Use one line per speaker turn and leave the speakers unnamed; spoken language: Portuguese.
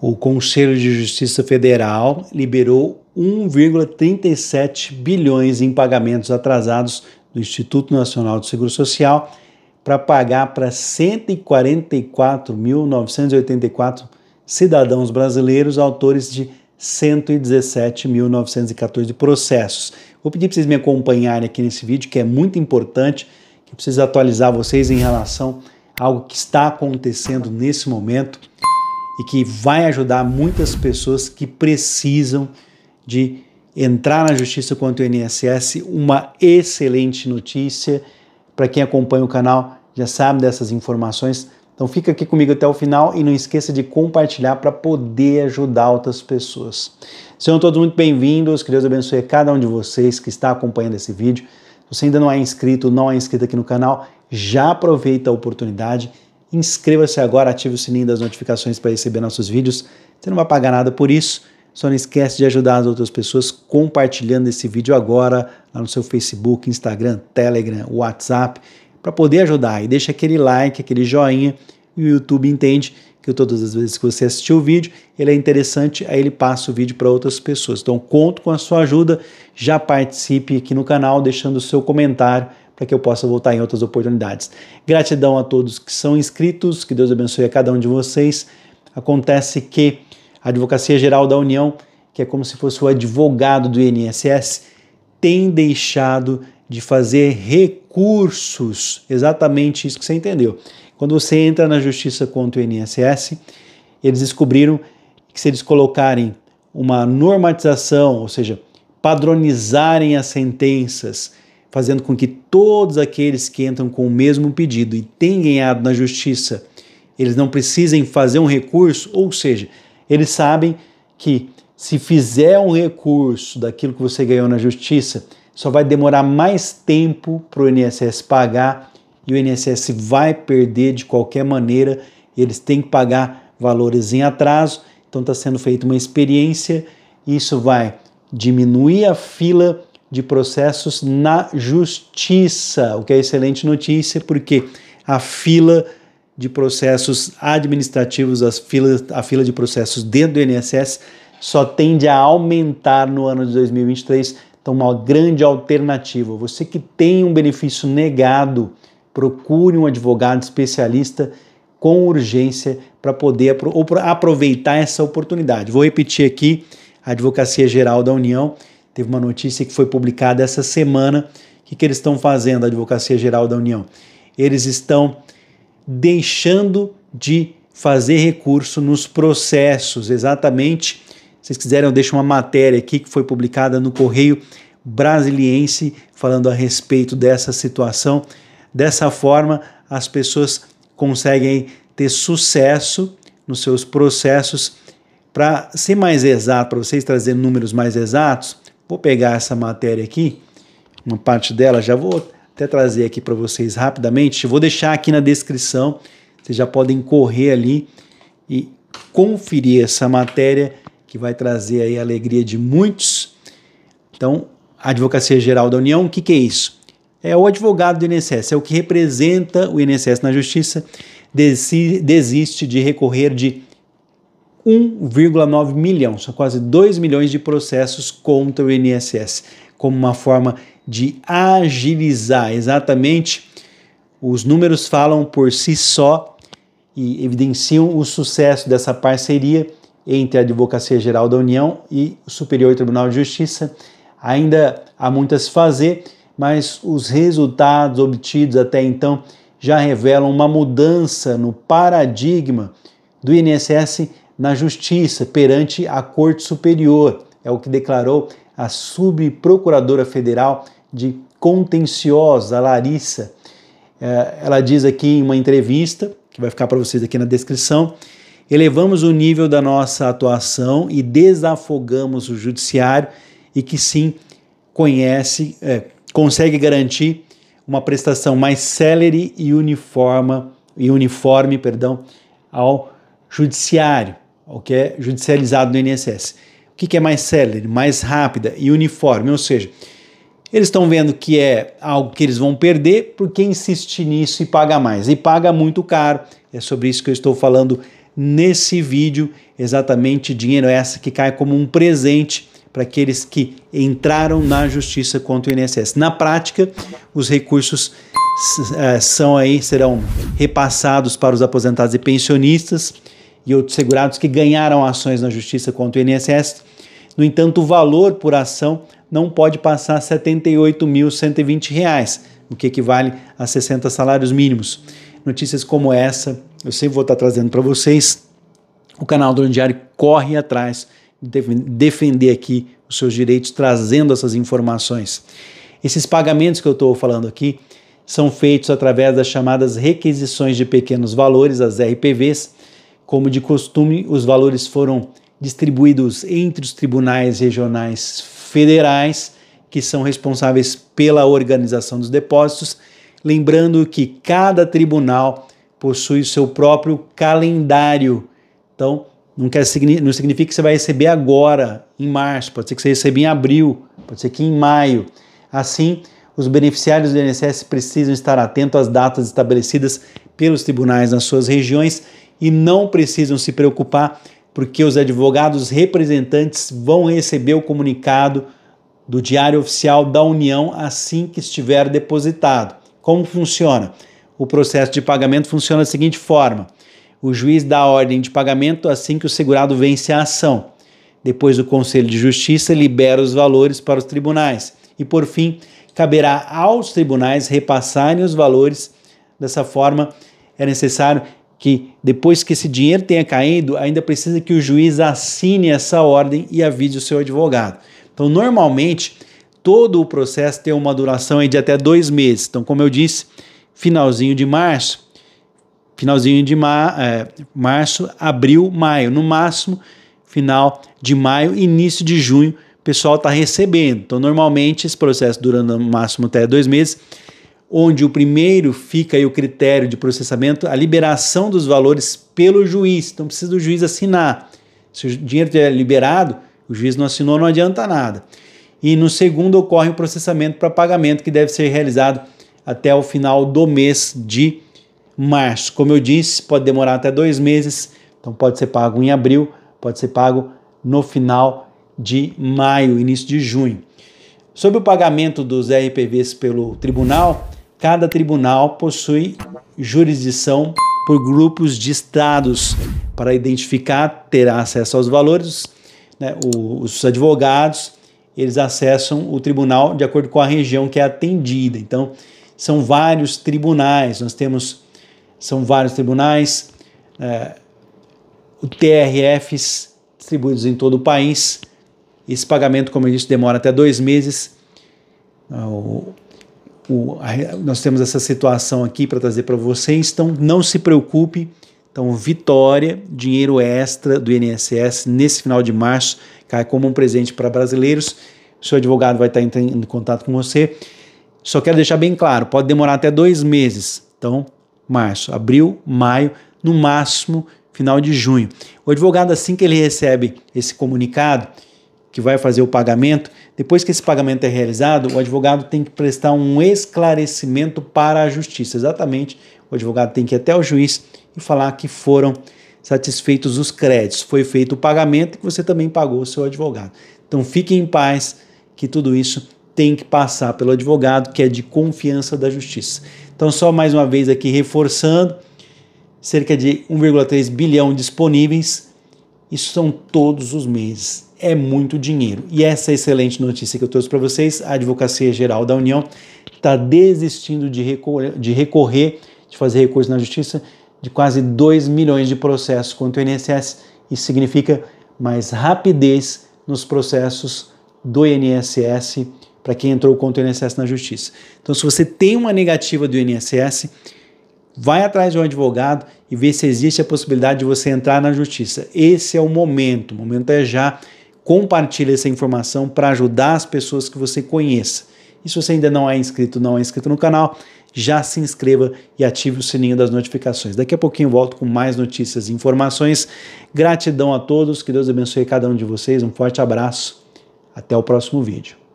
o Conselho de Justiça Federal liberou 1,37 bilhões em pagamentos atrasados do Instituto Nacional do Seguro Social para pagar para 144.984 cidadãos brasileiros autores de 117.914 processos. Vou pedir para vocês me acompanharem aqui nesse vídeo, que é muito importante, que eu preciso atualizar vocês em relação a algo que está acontecendo nesse momento e que vai ajudar muitas pessoas que precisam de entrar na justiça contra o INSS. Uma excelente notícia. Para quem acompanha o canal, já sabe dessas informações. Então fica aqui comigo até o final e não esqueça de compartilhar para poder ajudar outras pessoas. Sejam todos muito bem-vindos, que Deus abençoe cada um de vocês que está acompanhando esse vídeo. Se você ainda não é inscrito, não é inscrito aqui no canal, já aproveita a oportunidade Inscreva-se agora, ative o sininho das notificações para receber nossos vídeos. Você não vai pagar nada por isso. Só não esquece de ajudar as outras pessoas compartilhando esse vídeo agora lá no seu Facebook, Instagram, Telegram, WhatsApp, para poder ajudar. E deixa aquele like, aquele joinha. E o YouTube entende que todas as vezes que você assistiu o vídeo, ele é interessante, aí ele passa o vídeo para outras pessoas. Então, conto com a sua ajuda. Já participe aqui no canal deixando o seu comentário para que eu possa voltar em outras oportunidades. Gratidão a todos que são inscritos, que Deus abençoe a cada um de vocês. Acontece que a Advocacia Geral da União, que é como se fosse o advogado do INSS, tem deixado de fazer recursos. Exatamente isso que você entendeu. Quando você entra na justiça contra o INSS, eles descobriram que se eles colocarem uma normatização, ou seja, padronizarem as sentenças fazendo com que todos aqueles que entram com o mesmo pedido e têm ganhado na justiça, eles não precisem fazer um recurso, ou seja, eles sabem que se fizer um recurso daquilo que você ganhou na justiça, só vai demorar mais tempo para o INSS pagar e o INSS vai perder de qualquer maneira, eles têm que pagar valores em atraso, então está sendo feita uma experiência, isso vai diminuir a fila de processos na justiça, o que é excelente notícia, porque a fila de processos administrativos, as filas, a fila de processos dentro do INSS só tende a aumentar no ano de 2023. Então, uma grande alternativa. Você que tem um benefício negado, procure um advogado especialista com urgência para poder aproveitar essa oportunidade. Vou repetir aqui: a Advocacia Geral da União Teve uma notícia que foi publicada essa semana. O que, que eles estão fazendo, a Advocacia Geral da União? Eles estão deixando de fazer recurso nos processos, exatamente. Se vocês quiserem, eu deixo uma matéria aqui que foi publicada no Correio Brasiliense, falando a respeito dessa situação. Dessa forma, as pessoas conseguem ter sucesso nos seus processos. Para ser mais exato, para vocês trazerem números mais exatos, Vou pegar essa matéria aqui, uma parte dela, já vou até trazer aqui para vocês rapidamente. Vou deixar aqui na descrição, vocês já podem correr ali e conferir essa matéria que vai trazer aí a alegria de muitos. Então, a Advocacia Geral da União, o que, que é isso? É o advogado do INSS, é o que representa o INSS na Justiça, desiste de recorrer de 1,9 milhão, são quase 2 milhões de processos contra o INSS, como uma forma de agilizar exatamente. Os números falam por si só e evidenciam o sucesso dessa parceria entre a Advocacia Geral da União e o Superior Tribunal de Justiça. Ainda há muito a se fazer, mas os resultados obtidos até então já revelam uma mudança no paradigma do INSS na justiça perante a Corte Superior. É o que declarou a subprocuradora federal de contenciosa, Larissa. É, ela diz aqui em uma entrevista, que vai ficar para vocês aqui na descrição, elevamos o nível da nossa atuação e desafogamos o judiciário e que sim conhece, é, consegue garantir uma prestação mais célere e uniforme, e uniforme perdão, ao judiciário o que é judicializado no INSS. O que, é mais célere, mais rápida e uniforme, ou seja, eles estão vendo que é algo que eles vão perder porque insiste nisso e paga mais. E paga muito caro. É sobre isso que eu estou falando nesse vídeo. Exatamente dinheiro essa que cai como um presente para aqueles que entraram na justiça contra o INSS. Na prática, os recursos eh, são aí serão repassados para os aposentados e pensionistas e outros segurados que ganharam ações na justiça contra o INSS. No entanto, o valor por ação não pode passar R$ 78.120, o que equivale a 60 salários mínimos. Notícias como essa, eu sempre vou estar trazendo para vocês. O canal do Diário corre atrás de defender aqui os seus direitos, trazendo essas informações. Esses pagamentos que eu estou falando aqui são feitos através das chamadas requisições de pequenos valores, as RPVs, como de costume, os valores foram distribuídos entre os tribunais regionais federais, que são responsáveis pela organização dos depósitos, lembrando que cada tribunal possui seu próprio calendário. Então, não, quer, não significa que você vai receber agora, em março, pode ser que você receba em abril, pode ser que em maio. Assim, os beneficiários do INSS precisam estar atentos às datas estabelecidas pelos tribunais nas suas regiões e não precisam se preocupar, porque os advogados representantes vão receber o comunicado do Diário Oficial da União assim que estiver depositado. Como funciona? O processo de pagamento funciona da seguinte forma: o juiz dá a ordem de pagamento assim que o segurado vence a ação. Depois, o Conselho de Justiça libera os valores para os tribunais. E, por fim, caberá aos tribunais repassarem os valores. Dessa forma, é necessário que depois que esse dinheiro tenha caído, ainda precisa que o juiz assine essa ordem e avise o seu advogado. Então, normalmente, todo o processo tem uma duração de até dois meses. Então, como eu disse, finalzinho de março, finalzinho de ma é, março, abril, maio, no máximo, final de maio, início de junho, o pessoal está recebendo. Então, normalmente, esse processo durando no máximo até dois meses, onde o primeiro fica aí o critério de processamento, a liberação dos valores pelo juiz. Então precisa do juiz assinar. Se o dinheiro estiver liberado, o juiz não assinou, não adianta nada. E no segundo ocorre o processamento para pagamento que deve ser realizado até o final do mês de março. Como eu disse, pode demorar até dois meses, então pode ser pago em abril, pode ser pago no final de maio, início de junho. Sobre o pagamento dos RPVs pelo tribunal, Cada tribunal possui jurisdição por grupos de estados para identificar, terá acesso aos valores. Né? os advogados eles acessam o tribunal de acordo com a região que é atendida. Então, são vários tribunais. Nós temos são vários tribunais, é, o TRFs distribuídos em todo o país. Esse pagamento, como eu disse, demora até dois meses. Ah, o, o, a, nós temos essa situação aqui para trazer para vocês, então não se preocupe. Então, vitória, dinheiro extra do INSS nesse final de março, cai como um presente para brasileiros. seu advogado vai estar tá entrando em contato com você. Só quero deixar bem claro: pode demorar até dois meses. Então, março, abril, maio, no máximo final de junho. O advogado, assim que ele recebe esse comunicado, que vai fazer o pagamento, depois que esse pagamento é realizado, o advogado tem que prestar um esclarecimento para a justiça. Exatamente, o advogado tem que ir até o juiz e falar que foram satisfeitos os créditos, foi feito o pagamento e que você também pagou o seu advogado. Então fique em paz que tudo isso tem que passar pelo advogado, que é de confiança da justiça. Então, só mais uma vez aqui reforçando, cerca de 1,3 bilhão disponíveis isso são todos os meses. É muito dinheiro. E essa excelente notícia que eu trouxe para vocês: a Advocacia Geral da União está desistindo de recorrer, de recorrer, de fazer recurso na Justiça de quase 2 milhões de processos contra o INSS. Isso significa mais rapidez nos processos do INSS para quem entrou contra o INSS na Justiça. Então, se você tem uma negativa do INSS, vai atrás de um advogado e ver se existe a possibilidade de você entrar na justiça. Esse é o momento, o momento é já. Compartilhe essa informação para ajudar as pessoas que você conheça. E se você ainda não é inscrito, não é inscrito no canal, já se inscreva e ative o sininho das notificações. Daqui a pouquinho volto com mais notícias e informações. Gratidão a todos, que Deus abençoe cada um de vocês, um forte abraço. Até o próximo vídeo.